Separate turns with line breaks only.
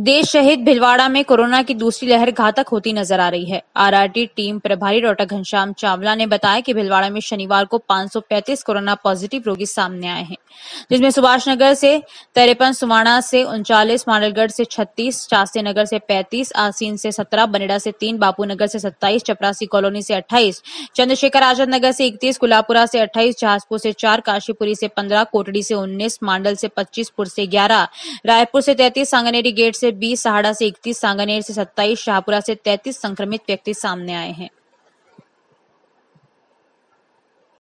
देश शहीद भिलवाड़ा में कोरोना की दूसरी लहर घातक होती नजर आ रही है आरआरटी टीम प्रभारी डॉक्टर घनश्याम चावला ने बताया कि भिलवाड़ा में शनिवार को 535 कोरोना पॉजिटिव रोगी सामने आए हैं जिसमें सुभाष नगर से तिरपन सुवाणा से उनचालीस मानलगढ़ से 36, चास्ते नगर से 35, आसीन से 17, बनेड़ा से तीन बापू नगर से सत्ताईस चपरासी कॉलोनी से अट्ठाईस चंद्रशेखर आजाद नगर से इकतीस कुलापुरा से अट्ठाईस जहाजपुर से चार काशीपुरी से पंद्रह कोटड़ी से उन्नीस मांडल से पच्चीस पुर से ग्यारह रायपुर से तैतीस सांगनेरी गेट से बीस, सहाड़ा से इकतीस, सांगानेर से सत्ताईस, शाहपुरा से तैतीस संक्रमित व्यक्ति सामने आए हैं